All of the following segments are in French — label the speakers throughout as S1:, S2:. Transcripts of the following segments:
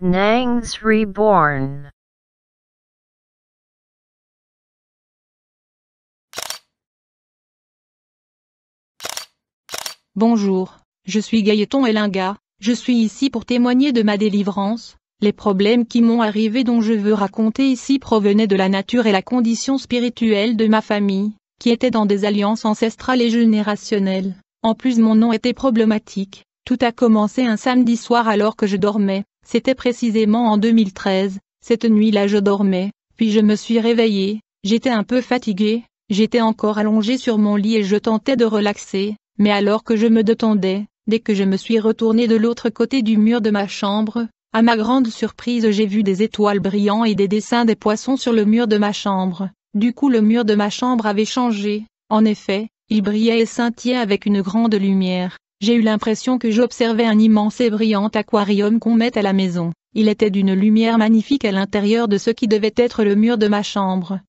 S1: Nangs Reborn Bonjour, je suis et Elinga, je suis ici pour témoigner de ma délivrance. Les problèmes qui m'ont arrivé dont je veux raconter ici provenaient de la nature et la condition spirituelle de ma famille, qui était dans des alliances ancestrales et générationnelles. En plus mon nom était problématique. Tout a commencé un samedi soir alors que je dormais. C'était précisément en 2013, cette nuit-là je dormais, puis je me suis réveillé, j'étais un peu fatigué, j'étais encore allongé sur mon lit et je tentais de relaxer, mais alors que je me détendais, dès que je me suis retourné de l'autre côté du mur de ma chambre, à ma grande surprise j'ai vu des étoiles brillantes et des dessins des poissons sur le mur de ma chambre. Du coup le mur de ma chambre avait changé, en effet, il brillait et scintillait avec une grande lumière. J'ai eu l'impression que j'observais un immense et brillant aquarium qu'on met à la maison. Il était d'une lumière magnifique à l'intérieur de ce qui devait être le mur de ma chambre.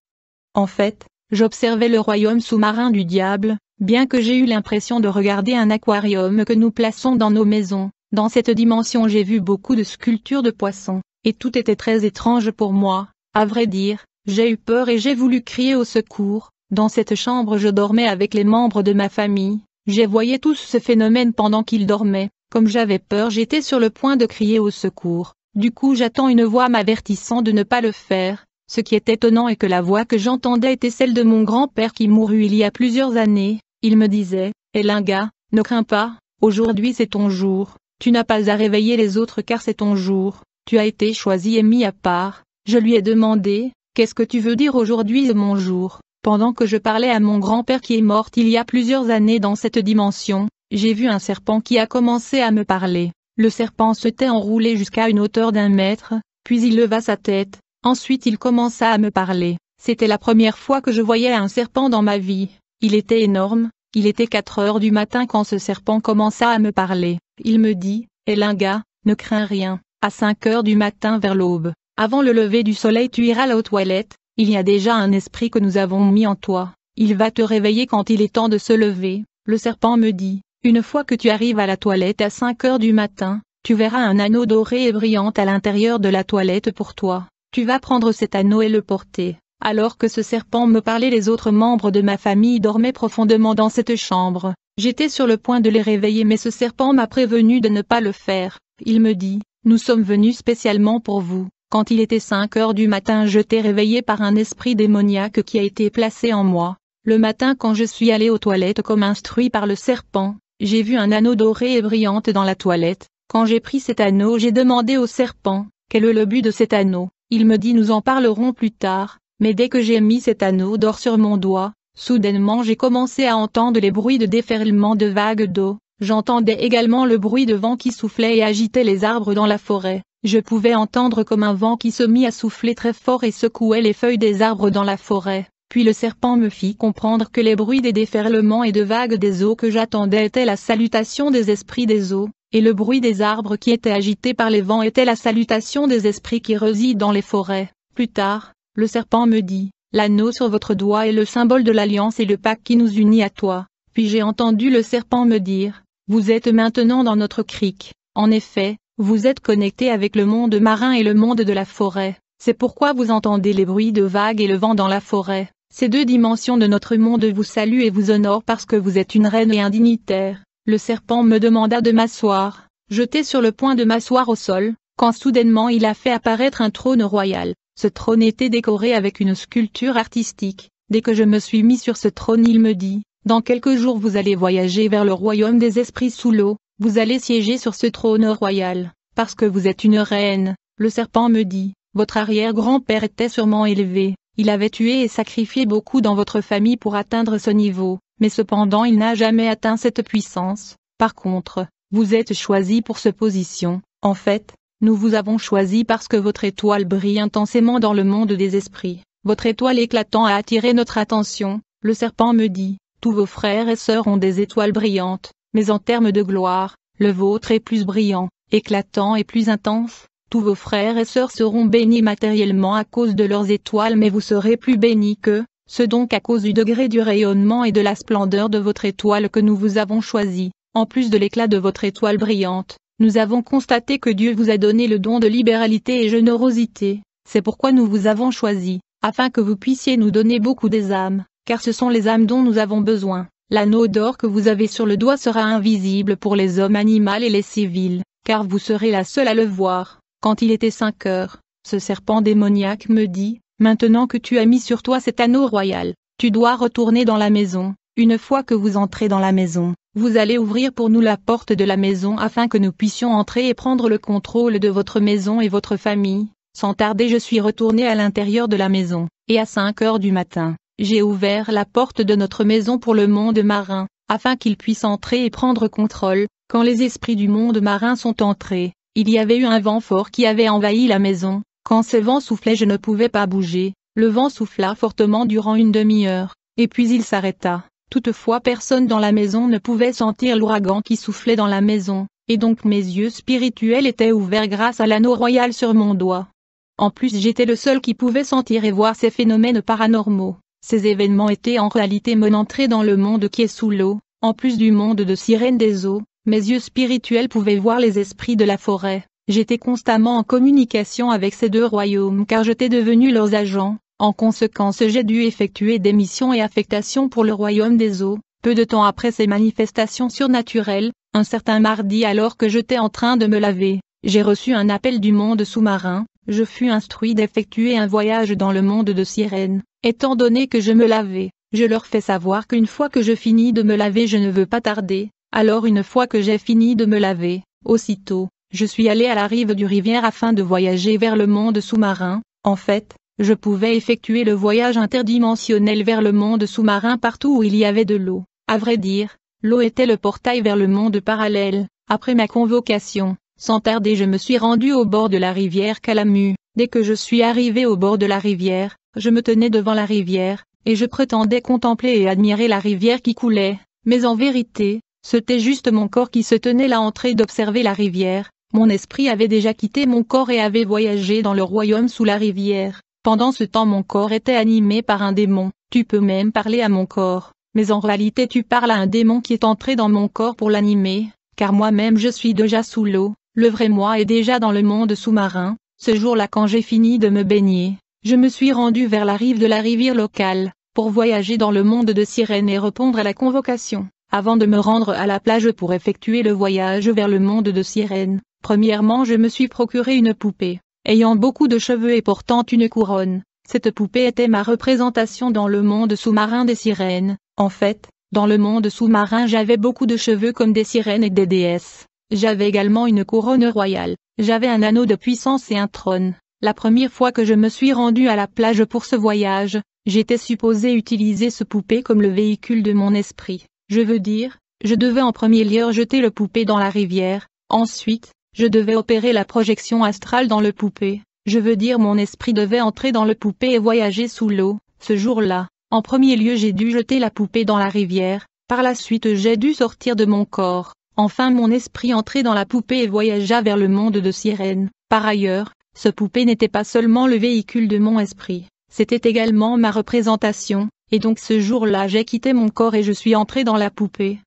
S1: En fait, j'observais le royaume sous-marin du diable, bien que j'ai eu l'impression de regarder un aquarium que nous plaçons dans nos maisons. Dans cette dimension j'ai vu beaucoup de sculptures de poissons, et tout était très étrange pour moi, à vrai dire, j'ai eu peur et j'ai voulu crier au secours, dans cette chambre je dormais avec les membres de ma famille, j'ai voyais tout ce phénomène pendant qu'il dormait. Comme j'avais peur, j'étais sur le point de crier au secours. Du coup, j'attends une voix m'avertissant de ne pas le faire. Ce qui est étonnant est que la voix que j'entendais était celle de mon grand-père qui mourut il y a plusieurs années. Il me disait, Elinga, eh ne crains pas, aujourd'hui c'est ton jour. Tu n'as pas à réveiller les autres car c'est ton jour. Tu as été choisi et mis à part. Je lui ai demandé, qu'est-ce que tu veux dire aujourd'hui de mon jour pendant que je parlais à mon grand-père qui est mort il y a plusieurs années dans cette dimension, j'ai vu un serpent qui a commencé à me parler. Le serpent se enroulé jusqu'à une hauteur d'un mètre, puis il leva sa tête, ensuite il commença à me parler. C'était la première fois que je voyais un serpent dans ma vie. Il était énorme, il était 4 heures du matin quand ce serpent commença à me parler. Il me dit, Elinga, eh ne crains rien, à 5 heures du matin vers l'aube, avant le lever du soleil tu iras la toilette, il y a déjà un esprit que nous avons mis en toi, il va te réveiller quand il est temps de se lever. Le serpent me dit, une fois que tu arrives à la toilette à 5 heures du matin, tu verras un anneau doré et brillant à l'intérieur de la toilette pour toi. Tu vas prendre cet anneau et le porter. Alors que ce serpent me parlait les autres membres de ma famille dormaient profondément dans cette chambre. J'étais sur le point de les réveiller mais ce serpent m'a prévenu de ne pas le faire. Il me dit, nous sommes venus spécialement pour vous. Quand il était 5 heures du matin j'étais réveillé par un esprit démoniaque qui a été placé en moi. Le matin quand je suis allé aux toilettes comme instruit par le serpent, j'ai vu un anneau doré et brillante dans la toilette. Quand j'ai pris cet anneau j'ai demandé au serpent, quel est le but de cet anneau Il me dit nous en parlerons plus tard, mais dès que j'ai mis cet anneau d'or sur mon doigt, soudainement j'ai commencé à entendre les bruits de déferlement de vagues d'eau, j'entendais également le bruit de vent qui soufflait et agitait les arbres dans la forêt. Je pouvais entendre comme un vent qui se mit à souffler très fort et secouait les feuilles des arbres dans la forêt, puis le serpent me fit comprendre que les bruits des déferlements et de vagues des eaux que j'attendais étaient la salutation des esprits des eaux, et le bruit des arbres qui étaient agités par les vents était la salutation des esprits qui résident dans les forêts. Plus tard, le serpent me dit, L'anneau sur votre doigt est le symbole de l'alliance et le pacte qui nous unit à toi. Puis j'ai entendu le serpent me dire, Vous êtes maintenant dans notre crique. En effet, vous êtes connecté avec le monde marin et le monde de la forêt. C'est pourquoi vous entendez les bruits de vagues et le vent dans la forêt. Ces deux dimensions de notre monde vous saluent et vous honorent parce que vous êtes une reine et un dignitaire. Le serpent me demanda de m'asseoir. J'étais sur le point de m'asseoir au sol, quand soudainement il a fait apparaître un trône royal. Ce trône était décoré avec une sculpture artistique. Dès que je me suis mis sur ce trône il me dit, dans quelques jours vous allez voyager vers le royaume des esprits sous l'eau, vous allez siéger sur ce trône royal, parce que vous êtes une reine, le serpent me dit, votre arrière-grand-père était sûrement élevé, il avait tué et sacrifié beaucoup dans votre famille pour atteindre ce niveau, mais cependant il n'a jamais atteint cette puissance, par contre, vous êtes choisi pour ce position, en fait, nous vous avons choisi parce que votre étoile brille intensément dans le monde des esprits, votre étoile éclatant a attiré notre attention, le serpent me dit, tous vos frères et sœurs ont des étoiles brillantes, mais en termes de gloire, le vôtre est plus brillant, éclatant et plus intense. Tous vos frères et sœurs seront bénis matériellement à cause de leurs étoiles mais vous serez plus bénis que, ce donc à cause du degré du rayonnement et de la splendeur de votre étoile que nous vous avons choisi. En plus de l'éclat de votre étoile brillante, nous avons constaté que Dieu vous a donné le don de libéralité et générosité. C'est pourquoi nous vous avons choisi, afin que vous puissiez nous donner beaucoup des âmes, car ce sont les âmes dont nous avons besoin. L'anneau d'or que vous avez sur le doigt sera invisible pour les hommes animaux et les civils, car vous serez la seule à le voir. Quand il était cinq heures, ce serpent démoniaque me dit, Maintenant que tu as mis sur toi cet anneau royal, tu dois retourner dans la maison. Une fois que vous entrez dans la maison, vous allez ouvrir pour nous la porte de la maison afin que nous puissions entrer et prendre le contrôle de votre maison et votre famille. Sans tarder je suis retourné à l'intérieur de la maison, et à 5 heures du matin, j'ai ouvert la porte de notre maison pour le monde marin, afin qu'il puisse entrer et prendre contrôle, quand les esprits du monde marin sont entrés, il y avait eu un vent fort qui avait envahi la maison, quand ces vents soufflaient je ne pouvais pas bouger, le vent souffla fortement durant une demi-heure, et puis il s'arrêta. Toutefois personne dans la maison ne pouvait sentir l'ouragan qui soufflait dans la maison, et donc mes yeux spirituels étaient ouverts grâce à l'anneau royal sur mon doigt. En plus j'étais le seul qui pouvait sentir et voir ces phénomènes paranormaux. Ces événements étaient en réalité mon entrée dans le monde qui est sous l'eau, en plus du monde de sirène des eaux, mes yeux spirituels pouvaient voir les esprits de la forêt, j'étais constamment en communication avec ces deux royaumes car j'étais devenu leurs agents, en conséquence j'ai dû effectuer des missions et affectations pour le royaume des eaux, peu de temps après ces manifestations surnaturelles, un certain mardi alors que j'étais en train de me laver, j'ai reçu un appel du monde sous-marin, je fus instruit d'effectuer un voyage dans le monde de sirène. Étant donné que je me lavais, je leur fais savoir qu'une fois que je finis de me laver je ne veux pas tarder, alors une fois que j'ai fini de me laver, aussitôt, je suis allé à la rive du rivière afin de voyager vers le monde sous-marin, en fait, je pouvais effectuer le voyage interdimensionnel vers le monde sous-marin partout où il y avait de l'eau. À vrai dire, l'eau était le portail vers le monde parallèle. Après ma convocation, sans tarder je me suis rendu au bord de la rivière Calamu. Dès que je suis arrivé au bord de la rivière, je me tenais devant la rivière, et je prétendais contempler et admirer la rivière qui coulait, mais en vérité, c'était juste mon corps qui se tenait là entrée d'observer la rivière, mon esprit avait déjà quitté mon corps et avait voyagé dans le royaume sous la rivière. Pendant ce temps mon corps était animé par un démon, tu peux même parler à mon corps, mais en réalité tu parles à un démon qui est entré dans mon corps pour l'animer, car moi-même je suis déjà sous l'eau, le vrai moi est déjà dans le monde sous-marin, ce jour-là quand j'ai fini de me baigner, je me suis rendu vers la rive de la rivière locale, pour voyager dans le monde de sirènes et répondre à la convocation, avant de me rendre à la plage pour effectuer le voyage vers le monde de sirènes, Premièrement je me suis procuré une poupée, ayant beaucoup de cheveux et portant une couronne. Cette poupée était ma représentation dans le monde sous-marin des sirènes. En fait, dans le monde sous-marin j'avais beaucoup de cheveux comme des sirènes et des déesses. J'avais également une couronne royale, j'avais un anneau de puissance et un trône. La première fois que je me suis rendu à la plage pour ce voyage, j'étais supposé utiliser ce poupée comme le véhicule de mon esprit. Je veux dire, je devais en premier lieu jeter le poupée dans la rivière, ensuite, je devais opérer la projection astrale dans le poupée. Je veux dire mon esprit devait entrer dans le poupée et voyager sous l'eau. Ce jour-là, en premier lieu j'ai dû jeter la poupée dans la rivière, par la suite j'ai dû sortir de mon corps. Enfin mon esprit entrait dans la poupée et voyagea vers le monde de sirène. Par ailleurs, ce poupée n'était pas seulement le véhicule de mon esprit, c'était également ma représentation, et donc ce jour-là j'ai quitté mon corps et je suis entré dans la poupée.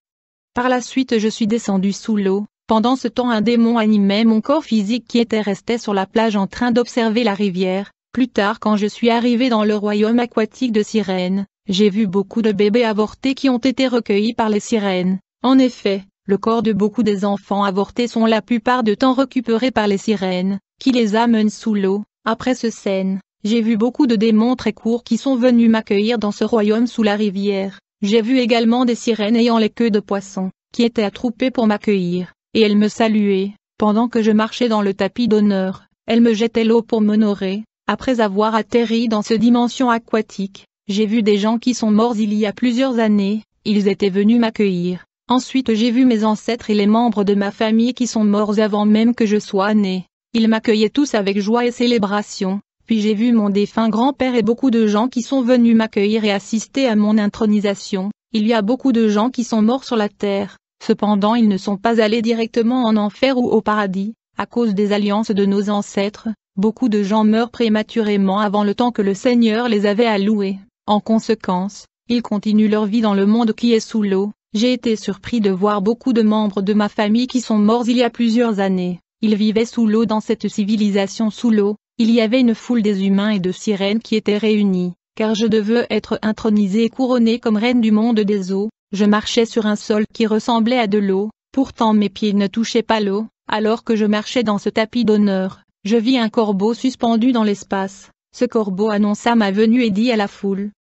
S1: Par la suite je suis descendu sous l'eau, pendant ce temps un démon animait mon corps physique qui était resté sur la plage en train d'observer la rivière, plus tard quand je suis arrivé dans le royaume aquatique de sirènes, j'ai vu beaucoup de bébés avortés qui ont été recueillis par les sirènes. En effet, le corps de beaucoup des enfants avortés sont la plupart du temps récupérés par les sirènes, qui les amène sous l'eau. Après ce scène, j'ai vu beaucoup de démons très courts qui sont venus m'accueillir dans ce royaume sous la rivière. J'ai vu également des sirènes ayant les queues de poissons, qui étaient attroupées pour m'accueillir, et elles me saluaient. Pendant que je marchais dans le tapis d'honneur, elles me jetaient l'eau pour m'honorer. Après avoir atterri dans ce dimension aquatique, j'ai vu des gens qui sont morts il y a plusieurs années, ils étaient venus m'accueillir. Ensuite j'ai vu mes ancêtres et les membres de ma famille qui sont morts avant même que je sois né. Ils m'accueillaient tous avec joie et célébration, puis j'ai vu mon défunt grand-père et beaucoup de gens qui sont venus m'accueillir et assister à mon intronisation. Il y a beaucoup de gens qui sont morts sur la terre, cependant ils ne sont pas allés directement en enfer ou au paradis, à cause des alliances de nos ancêtres, beaucoup de gens meurent prématurément avant le temps que le Seigneur les avait alloués. En conséquence, ils continuent leur vie dans le monde qui est sous l'eau. J'ai été surpris de voir beaucoup de membres de ma famille qui sont morts il y a plusieurs années. Il vivait sous l'eau dans cette civilisation sous l'eau, il y avait une foule des humains et de sirènes qui étaient réunis, car je devais être intronisé et couronné comme reine du monde des eaux, je marchais sur un sol qui ressemblait à de l'eau, pourtant mes pieds ne touchaient pas l'eau, alors que je marchais dans ce tapis d'honneur, je vis un corbeau suspendu dans l'espace, ce corbeau annonça ma venue et dit à la foule.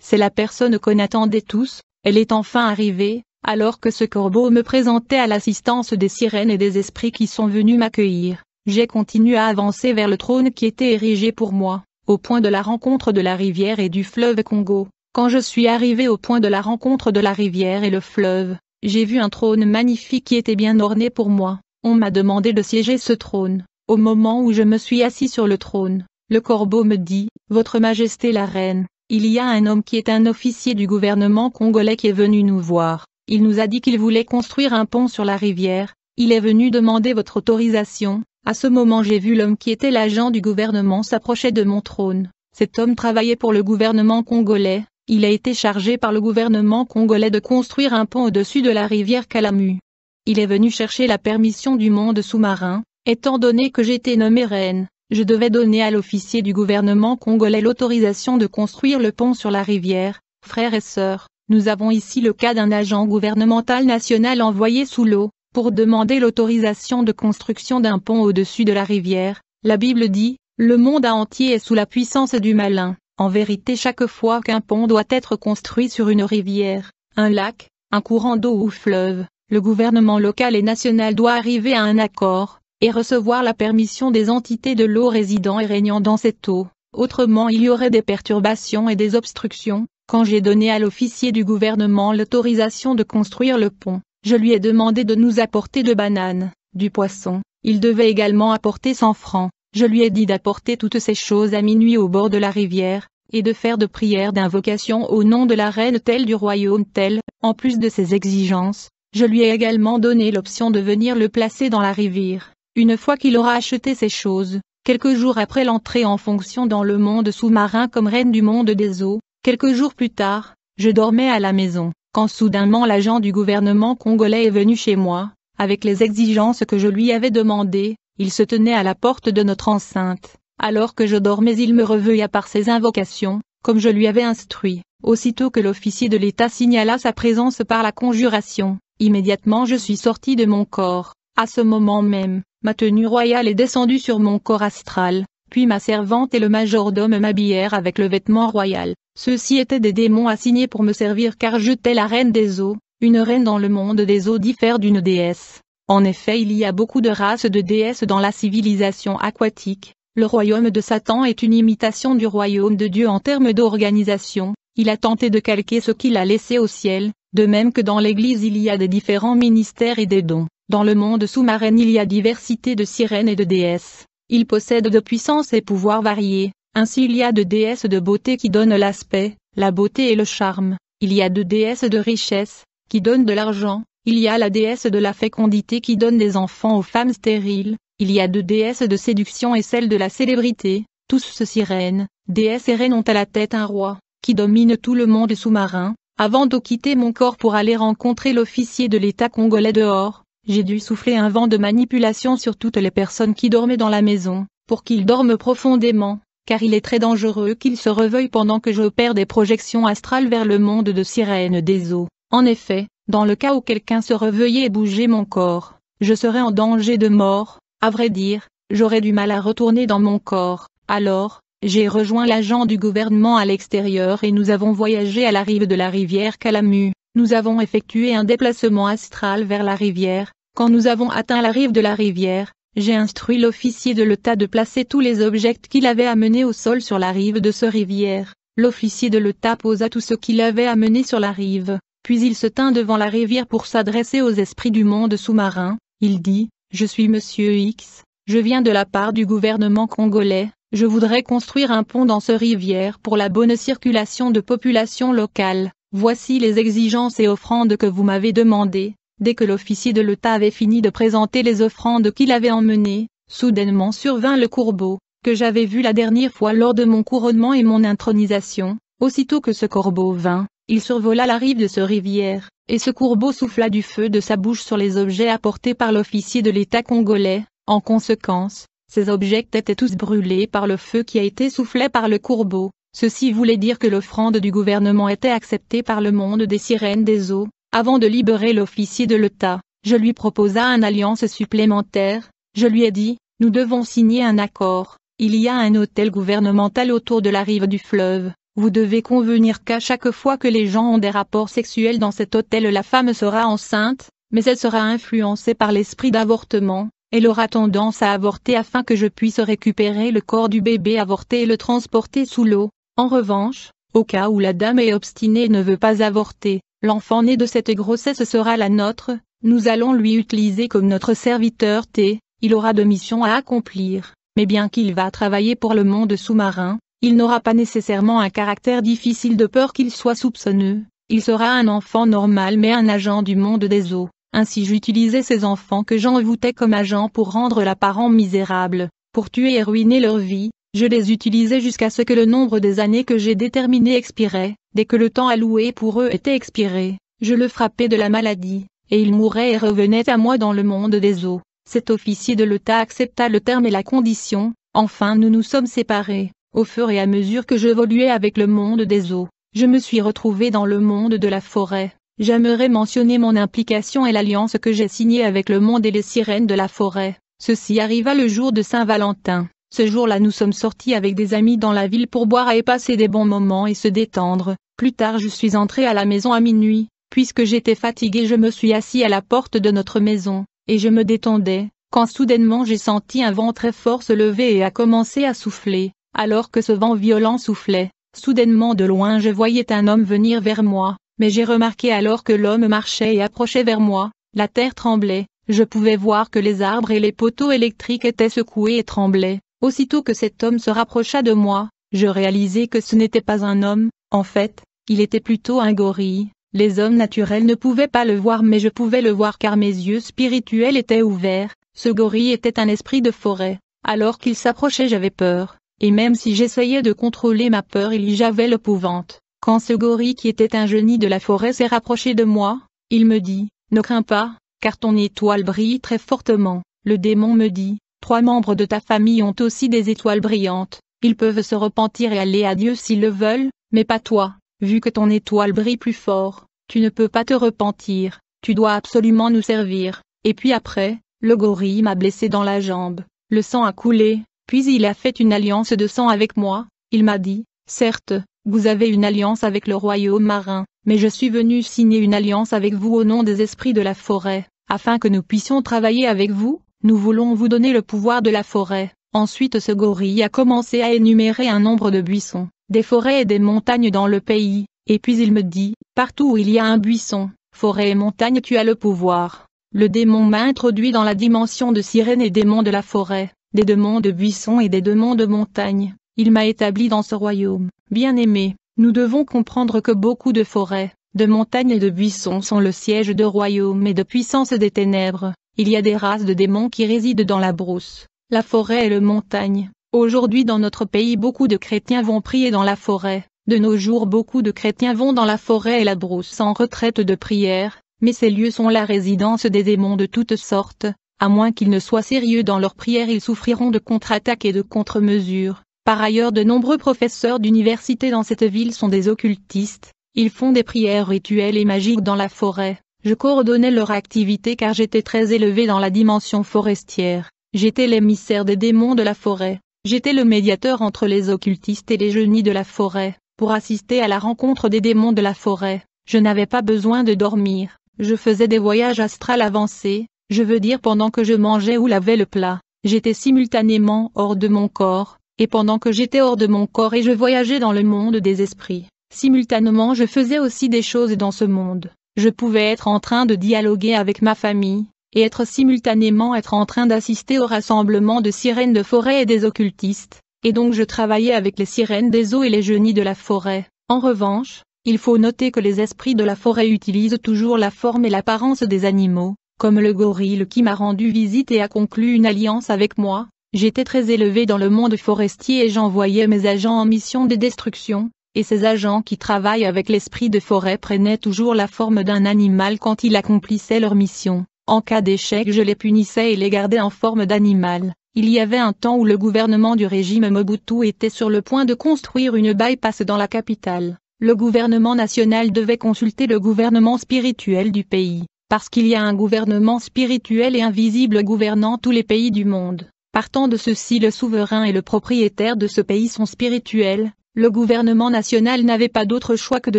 S1: C'est la personne qu'on attendait tous, elle est enfin arrivée, alors que ce corbeau me présentait à l'assistance des sirènes et des esprits qui sont venus m'accueillir, j'ai continué à avancer vers le trône qui était érigé pour moi, au point de la rencontre de la rivière et du fleuve Congo. Quand je suis arrivé au point de la rencontre de la rivière et le fleuve, j'ai vu un trône magnifique qui était bien orné pour moi. On m'a demandé de siéger ce trône. Au moment où je me suis assis sur le trône, le corbeau me dit, Votre Majesté la Reine, il y a un homme qui est un officier du gouvernement congolais qui est venu nous voir. Il nous a dit qu'il voulait construire un pont sur la rivière, il est venu demander votre autorisation, à ce moment j'ai vu l'homme qui était l'agent du gouvernement s'approcher de mon trône. Cet homme travaillait pour le gouvernement congolais, il a été chargé par le gouvernement congolais de construire un pont au-dessus de la rivière Kalamu. Il est venu chercher la permission du monde sous-marin, étant donné que j'étais nommé reine, je devais donner à l'officier du gouvernement congolais l'autorisation de construire le pont sur la rivière, frères et sœurs, nous avons ici le cas d'un agent gouvernemental national envoyé sous l'eau, pour demander l'autorisation de construction d'un pont au-dessus de la rivière. La Bible dit, le monde entier est sous la puissance du malin. En vérité chaque fois qu'un pont doit être construit sur une rivière, un lac, un courant d'eau ou fleuve, le gouvernement local et national doit arriver à un accord, et recevoir la permission des entités de l'eau résidant et régnant dans cette eau. Autrement il y aurait des perturbations et des obstructions, quand j'ai donné à l'officier du gouvernement l'autorisation de construire le pont, je lui ai demandé de nous apporter de bananes, du poisson, il devait également apporter 100 francs, je lui ai dit d'apporter toutes ces choses à minuit au bord de la rivière, et de faire de prières d'invocation au nom de la reine telle du royaume tel, en plus de ses exigences, je lui ai également donné l'option de venir le placer dans la rivière. Une fois qu'il aura acheté ces choses, quelques jours après l'entrée en fonction dans le monde sous-marin comme reine du monde des eaux, Quelques jours plus tard, je dormais à la maison, quand soudainement l'agent du gouvernement congolais est venu chez moi, avec les exigences que je lui avais demandées, il se tenait à la porte de notre enceinte. Alors que je dormais il me reveilla par ses invocations, comme je lui avais instruit. Aussitôt que l'officier de l'État signala sa présence par la conjuration, immédiatement je suis sorti de mon corps. À ce moment même, ma tenue royale est descendue sur mon corps astral, puis ma servante et le majordome m'habillèrent avec le vêtement royal. Ceux-ci étaient des démons assignés pour me servir car j'étais la reine des eaux, une reine dans le monde des eaux diffère d'une déesse. En effet il y a beaucoup de races de déesses dans la civilisation aquatique, le royaume de Satan est une imitation du royaume de Dieu en termes d'organisation, il a tenté de calquer ce qu'il a laissé au ciel, de même que dans l'Église il y a des différents ministères et des dons, dans le monde sous-marin il y a diversité de sirènes et de déesses, Il possède de puissances et pouvoirs variés, ainsi il y a deux déesses de beauté qui donnent l'aspect, la beauté et le charme, il y a deux déesses de richesse, qui donnent de l'argent, il y a la déesse de la fécondité qui donne des enfants aux femmes stériles, il y a deux déesses de séduction et celle de la célébrité, tous se sirènes, déesses et reines ont à la tête un roi, qui domine tout le monde sous-marin, avant de quitter mon corps pour aller rencontrer l'officier de l'État congolais dehors, j'ai dû souffler un vent de manipulation sur toutes les personnes qui dormaient dans la maison, pour qu'ils dorment profondément, car il est très dangereux qu'il se reveuille pendant que je perds des projections astrales vers le monde de sirène des eaux. En effet, dans le cas où quelqu'un se reveillait et bougeait mon corps, je serais en danger de mort, à vrai dire, j'aurais du mal à retourner dans mon corps, alors, j'ai rejoint l'agent du gouvernement à l'extérieur et nous avons voyagé à la rive de la rivière Calamu, nous avons effectué un déplacement astral vers la rivière, quand nous avons atteint la rive de la rivière, j'ai instruit l'officier de l'État de placer tous les objets qu'il avait amenés au sol sur la rive de ce rivière. L'officier de l'État posa tout ce qu'il avait amené sur la rive, puis il se tint devant la rivière pour s'adresser aux esprits du monde sous-marin. Il dit, Je suis Monsieur X, je viens de la part du gouvernement congolais, je voudrais construire un pont dans ce rivière pour la bonne circulation de population locale. Voici les exigences et offrandes que vous m'avez demandées. Dès que l'officier de l'État avait fini de présenter les offrandes qu'il avait emmenées, soudainement survint le courbeau, que j'avais vu la dernière fois lors de mon couronnement et mon intronisation. Aussitôt que ce corbeau vint, il survola la rive de ce rivière, et ce courbeau souffla du feu de sa bouche sur les objets apportés par l'officier de l'État congolais. En conséquence, ces objets étaient tous brûlés par le feu qui a été soufflé par le courbeau, Ceci voulait dire que l'offrande du gouvernement était acceptée par le monde des sirènes des eaux, avant de libérer l'officier de l'État, je lui proposa un alliance supplémentaire, je lui ai dit, nous devons signer un accord, il y a un hôtel gouvernemental autour de la rive du fleuve, vous devez convenir qu'à chaque fois que les gens ont des rapports sexuels dans cet hôtel la femme sera enceinte, mais elle sera influencée par l'esprit d'avortement, elle aura tendance à avorter afin que je puisse récupérer le corps du bébé avorté et le transporter sous l'eau. En revanche, au cas où la dame est obstinée et ne veut pas avorter, L'enfant né de cette grossesse sera la nôtre, nous allons lui utiliser comme notre serviteur T, il aura de missions à accomplir, mais bien qu'il va travailler pour le monde sous-marin, il n'aura pas nécessairement un caractère difficile de peur qu'il soit soupçonneux, il sera un enfant normal mais un agent du monde des eaux, ainsi j'utilisais ces enfants que j'envoûtais comme agents pour rendre la parent misérable, pour tuer et ruiner leur vie, je les utilisais jusqu'à ce que le nombre des années que j'ai déterminé expirait, Dès que le temps alloué pour eux était expiré, je le frappais de la maladie, et il mourait et revenait à moi dans le monde des eaux. Cet officier de l'État accepta le terme et la condition, enfin nous nous sommes séparés. Au fur et à mesure que j'évoluais avec le monde des eaux, je me suis retrouvé dans le monde de la forêt. J'aimerais mentionner mon implication et l'alliance que j'ai signée avec le monde et les sirènes de la forêt. Ceci arriva le jour de Saint-Valentin. Ce jour-là nous sommes sortis avec des amis dans la ville pour boire et passer des bons moments et se détendre. Plus tard je suis entré à la maison à minuit, puisque j'étais fatigué je me suis assis à la porte de notre maison, et je me détendais, quand soudainement j'ai senti un vent très fort se lever et a commencé à souffler, alors que ce vent violent soufflait. Soudainement de loin je voyais un homme venir vers moi, mais j'ai remarqué alors que l'homme marchait et approchait vers moi, la terre tremblait, je pouvais voir que les arbres et les poteaux électriques étaient secoués et tremblaient, Aussitôt que cet homme se rapprocha de moi, je réalisai que ce n'était pas un homme, en fait, il était plutôt un gorille. Les hommes naturels ne pouvaient pas le voir mais je pouvais le voir car mes yeux spirituels étaient ouverts, ce gorille était un esprit de forêt. Alors qu'il s'approchait j'avais peur, et même si j'essayais de contrôler ma peur il y j'avais l'épouvante. Quand ce gorille qui était un génie de la forêt s'est rapproché de moi, il me dit, ne crains pas, car ton étoile brille très fortement. Le démon me dit, Trois membres de ta famille ont aussi des étoiles brillantes, ils peuvent se repentir et aller à Dieu s'ils le veulent, mais pas toi, vu que ton étoile brille plus fort, tu ne peux pas te repentir, tu dois absolument nous servir. Et puis après, le gorille m'a blessé dans la jambe, le sang a coulé, puis il a fait une alliance de sang avec moi, il m'a dit, certes, vous avez une alliance avec le royaume marin, mais je suis venu signer une alliance avec vous au nom des esprits de la forêt, afin que nous puissions travailler avec vous, nous voulons vous donner le pouvoir de la forêt. Ensuite ce gorille a commencé à énumérer un nombre de buissons, des forêts et des montagnes dans le pays, et puis il me dit, partout où il y a un buisson, forêt et montagne tu as le pouvoir. Le démon m'a introduit dans la dimension de sirène et démon de la forêt, des démons de buissons et des démons de montagne. Il m'a établi dans ce royaume. Bien aimé, nous devons comprendre que beaucoup de forêts, de montagnes et de buissons sont le siège de royaumes et de puissances des ténèbres. Il y a des races de démons qui résident dans la brousse, la forêt et le montagne. Aujourd'hui dans notre pays beaucoup de chrétiens vont prier dans la forêt. De nos jours beaucoup de chrétiens vont dans la forêt et la brousse en retraite de prière, mais ces lieux sont la résidence des démons de toutes sortes, à moins qu'ils ne soient sérieux dans leur prière ils souffriront de contre-attaques et de contre-mesures. Par ailleurs de nombreux professeurs d'université dans cette ville sont des occultistes, ils font des prières rituelles et magiques dans la forêt. Je coordonnais leur activité car j'étais très élevé dans la dimension forestière, j'étais l'émissaire des démons de la forêt, j'étais le médiateur entre les occultistes et les génies de la forêt, pour assister à la rencontre des démons de la forêt, je n'avais pas besoin de dormir, je faisais des voyages astrales avancés, je veux dire pendant que je mangeais ou lavais le plat, j'étais simultanément hors de mon corps, et pendant que j'étais hors de mon corps et je voyageais dans le monde des esprits, simultanément je faisais aussi des choses dans ce monde je pouvais être en train de dialoguer avec ma famille, et être simultanément être en train d'assister au rassemblement de sirènes de forêt et des occultistes, et donc je travaillais avec les sirènes des eaux et les genies de la forêt. En revanche, il faut noter que les esprits de la forêt utilisent toujours la forme et l'apparence des animaux, comme le gorille qui m'a rendu visite et a conclu une alliance avec moi, j'étais très élevé dans le monde forestier et j'envoyais mes agents en mission de destruction, et ces agents qui travaillent avec l'esprit de forêt prenaient toujours la forme d'un animal quand ils accomplissaient leur mission. En cas d'échec je les punissais et les gardais en forme d'animal. Il y avait un temps où le gouvernement du régime Mobutu était sur le point de construire une bypass dans la capitale. Le gouvernement national devait consulter le gouvernement spirituel du pays, parce qu'il y a un gouvernement spirituel et invisible gouvernant tous les pays du monde. Partant de ceci le souverain et le propriétaire de ce pays sont spirituels, le gouvernement national n'avait pas d'autre choix que de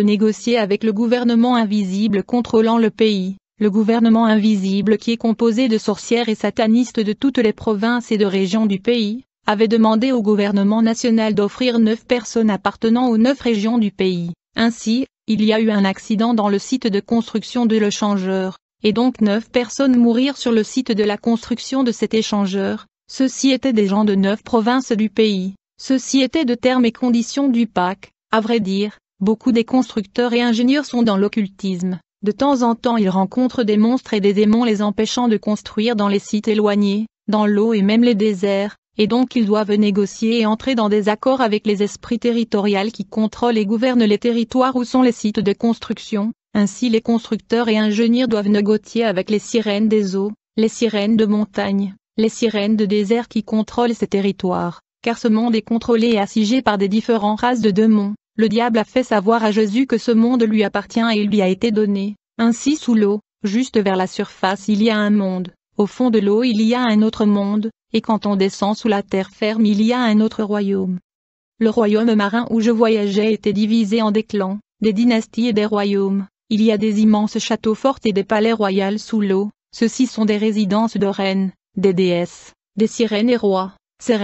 S1: négocier avec le gouvernement invisible contrôlant le pays, le gouvernement invisible qui est composé de sorcières et satanistes de toutes les provinces et de régions du pays, avait demandé au gouvernement national d'offrir neuf personnes appartenant aux neuf régions du pays. Ainsi, il y a eu un accident dans le site de construction de l'échangeur, et donc neuf personnes mourirent sur le site de la construction de cet échangeur, ceux-ci étaient des gens de neuf provinces du pays. Ceci était de termes et conditions du pacte. À vrai dire, beaucoup des constructeurs et ingénieurs sont dans l'occultisme. De temps en temps ils rencontrent des monstres et des démons les empêchant de construire dans les sites éloignés, dans l'eau et même les déserts, et donc ils doivent négocier et entrer dans des accords avec les esprits territoriaux qui contrôlent et gouvernent les territoires où sont les sites de construction, ainsi les constructeurs et ingénieurs doivent négocier avec les sirènes des eaux, les sirènes de montagne, les sirènes de désert qui contrôlent ces territoires, car ce monde est contrôlé et assigé par des différentes races de démons. Le diable a fait savoir à Jésus que ce monde lui appartient et il lui a été donné. Ainsi sous l'eau, juste vers la surface il y a un monde, au fond de l'eau il y a un autre monde, et quand on descend sous la terre ferme il y a un autre royaume. Le royaume marin où je voyageais était divisé en des clans, des dynasties et des royaumes. Il y a des immenses châteaux forts et des palais royaux sous l'eau, ceux-ci sont des résidences de reines, des déesses, des sirènes et rois. Ces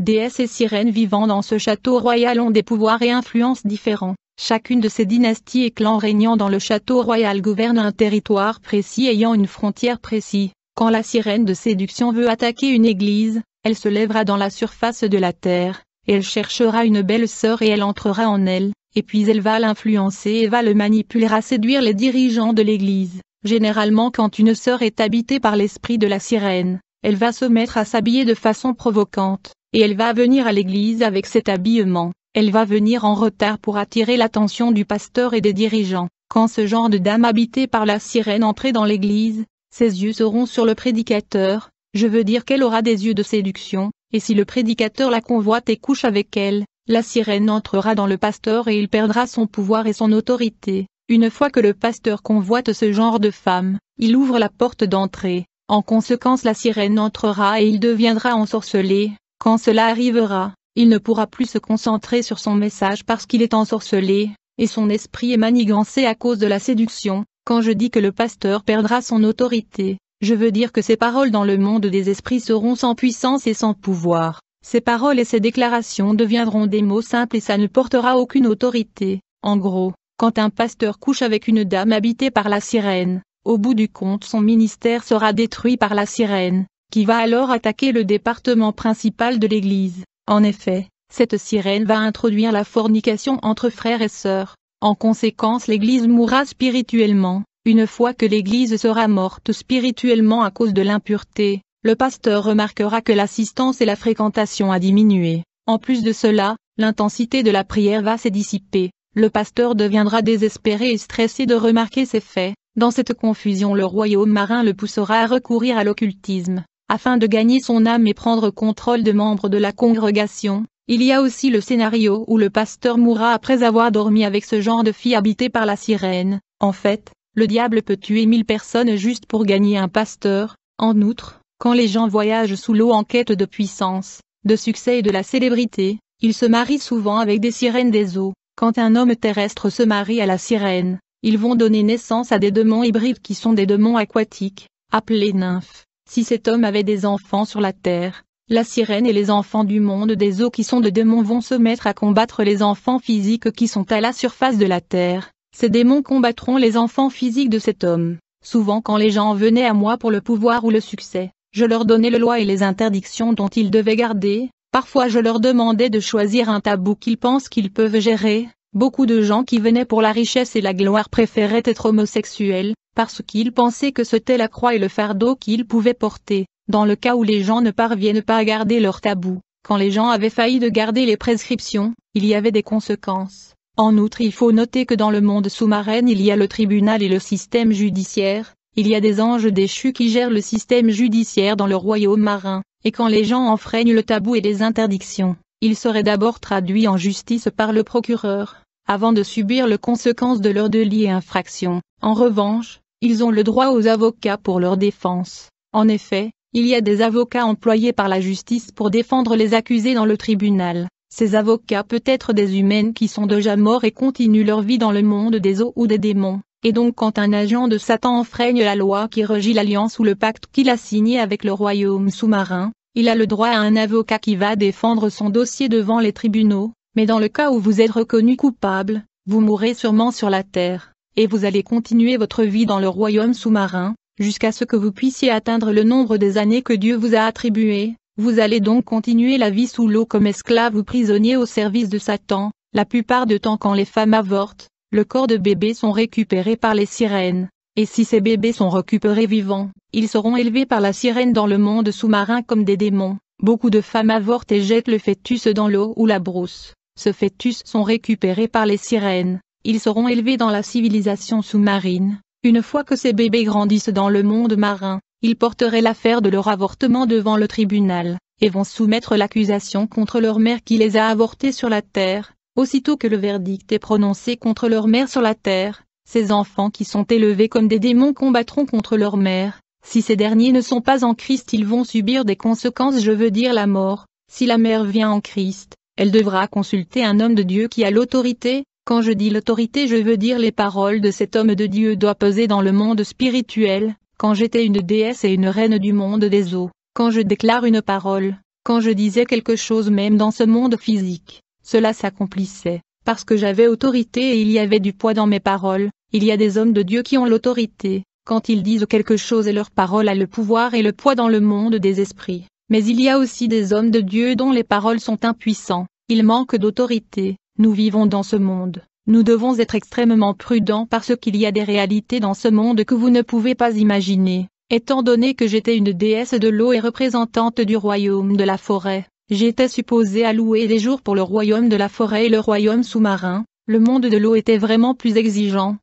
S1: Déesses et sirènes vivant dans ce château royal ont des pouvoirs et influences différents. Chacune de ces dynasties et clans régnant dans le château royal gouverne un territoire précis ayant une frontière précise. Quand la sirène de séduction veut attaquer une église, elle se lèvera dans la surface de la terre, elle cherchera une belle sœur et elle entrera en elle, et puis elle va l'influencer et va le manipuler à séduire les dirigeants de l'église. Généralement quand une sœur est habitée par l'esprit de la sirène, elle va se mettre à s'habiller de façon provocante, et elle va venir à l'église avec cet habillement, elle va venir en retard pour attirer l'attention du pasteur et des dirigeants. Quand ce genre de dame habitée par la sirène entrera dans l'église, ses yeux seront sur le prédicateur, je veux dire qu'elle aura des yeux de séduction, et si le prédicateur la convoite et couche avec elle, la sirène entrera dans le pasteur et il perdra son pouvoir et son autorité. Une fois que le pasteur convoite ce genre de femme, il ouvre la porte d'entrée. En conséquence la sirène entrera et il deviendra ensorcelé, quand cela arrivera, il ne pourra plus se concentrer sur son message parce qu'il est ensorcelé, et son esprit est manigancé à cause de la séduction. Quand je dis que le pasteur perdra son autorité, je veux dire que ses paroles dans le monde des esprits seront sans puissance et sans pouvoir. Ses paroles et ses déclarations deviendront des mots simples et ça ne portera aucune autorité. En gros, quand un pasteur couche avec une dame habitée par la sirène, au bout du compte son ministère sera détruit par la sirène, qui va alors attaquer le département principal de l'Église. En effet, cette sirène va introduire la fornication entre frères et sœurs. En conséquence l'Église mourra spirituellement. Une fois que l'Église sera morte spirituellement à cause de l'impureté, le pasteur remarquera que l'assistance et la fréquentation a diminué. En plus de cela, l'intensité de la prière va se dissiper. Le pasteur deviendra désespéré et stressé de remarquer ces faits. Dans cette confusion le royaume marin le poussera à recourir à l'occultisme. Afin de gagner son âme et prendre contrôle de membres de la congrégation, il y a aussi le scénario où le pasteur mourra après avoir dormi avec ce genre de fille habitée par la sirène. En fait, le diable peut tuer mille personnes juste pour gagner un pasteur. En outre, quand les gens voyagent sous l'eau en quête de puissance, de succès et de la célébrité, ils se marient souvent avec des sirènes des eaux. Quand un homme terrestre se marie à la sirène, ils vont donner naissance à des démons hybrides qui sont des démons aquatiques, appelés nymphes. Si cet homme avait des enfants sur la terre, la sirène et les enfants du monde des eaux qui sont de démons vont se mettre à combattre les enfants physiques qui sont à la surface de la terre. Ces démons combattront les enfants physiques de cet homme. Souvent quand les gens venaient à moi pour le pouvoir ou le succès, je leur donnais le loi et les interdictions dont ils devaient garder, parfois je leur demandais de choisir un tabou qu'ils pensent qu'ils peuvent gérer, Beaucoup de gens qui venaient pour la richesse et la gloire préféraient être homosexuels, parce qu'ils pensaient que c'était la croix et le fardeau qu'ils pouvaient porter, dans le cas où les gens ne parviennent pas à garder leur tabou. Quand les gens avaient failli de garder les prescriptions, il y avait des conséquences. En outre il faut noter que dans le monde sous-marin il y a le tribunal et le système judiciaire, il y a des anges déchus qui gèrent le système judiciaire dans le royaume marin, et quand les gens enfreignent le tabou et les interdictions, ils seraient d'abord traduits en justice par le procureur, avant de subir les conséquences de leur délits et infraction. En revanche, ils ont le droit aux avocats pour leur défense. En effet, il y a des avocats employés par la justice pour défendre les accusés dans le tribunal. Ces avocats peuvent être des humaines qui sont déjà morts et continuent leur vie dans le monde des eaux ou des démons. Et donc quand un agent de Satan enfreigne la loi qui régit l'alliance ou le pacte qu'il a signé avec le royaume sous-marin, il a le droit à un avocat qui va défendre son dossier devant les tribunaux, mais dans le cas où vous êtes reconnu coupable, vous mourrez sûrement sur la terre, et vous allez continuer votre vie dans le royaume sous-marin, jusqu'à ce que vous puissiez atteindre le nombre des années que Dieu vous a attribuées, vous allez donc continuer la vie sous l'eau comme esclave ou prisonnier au service de Satan, la plupart du temps quand les femmes avortent, le corps de bébé sont récupérés par les sirènes, et si ces bébés sont récupérés vivants, ils seront élevés par la sirène dans le monde sous-marin comme des démons. Beaucoup de femmes avortent et jettent le fœtus dans l'eau ou la brousse. Ce fœtus sont récupérés par les sirènes. Ils seront élevés dans la civilisation sous-marine. Une fois que ces bébés grandissent dans le monde marin, ils porteraient l'affaire de leur avortement devant le tribunal, et vont soumettre l'accusation contre leur mère qui les a avortés sur la terre. Aussitôt que le verdict est prononcé contre leur mère sur la terre, ces enfants qui sont élevés comme des démons combattront contre leur mère, si ces derniers ne sont pas en Christ ils vont subir des conséquences je veux dire la mort, si la mère vient en Christ, elle devra consulter un homme de Dieu qui a l'autorité, quand je dis l'autorité je veux dire les paroles de cet homme de Dieu doit peser dans le monde spirituel, quand j'étais une déesse et une reine du monde des eaux, quand je déclare une parole, quand je disais quelque chose même dans ce monde physique, cela s'accomplissait, parce que j'avais autorité et il y avait du poids dans mes paroles, il y a des hommes de Dieu qui ont l'autorité, quand ils disent quelque chose et leur parole a le pouvoir et le poids dans le monde des esprits. Mais il y a aussi des hommes de Dieu dont les paroles sont impuissants, ils manquent d'autorité, nous vivons dans ce monde. Nous devons être extrêmement prudents parce qu'il y a des réalités dans ce monde que vous ne pouvez pas imaginer. Étant donné que j'étais une déesse de l'eau et représentante du royaume de la forêt, j'étais supposée allouer des jours pour le royaume de la forêt et le royaume sous-marin, le monde de l'eau était vraiment plus exigeant,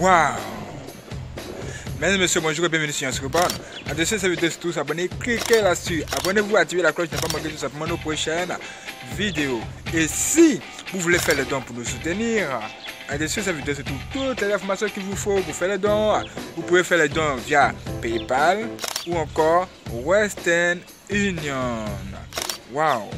S1: Waouh Mesdames, et Messieurs, bonjour et bienvenue sur En Attention, ça veut dire tous abonnés, cliquez là-dessus. Abonnez-vous, activez la cloche, ne pas manquer tout simplement nos prochaines vidéos. Et si vous voulez faire le don pour nous soutenir, en ça veut dire tout. Toutes les informations qu'il vous faut pour faire le don, vous pouvez faire le don via PayPal ou encore Western Union. Waouh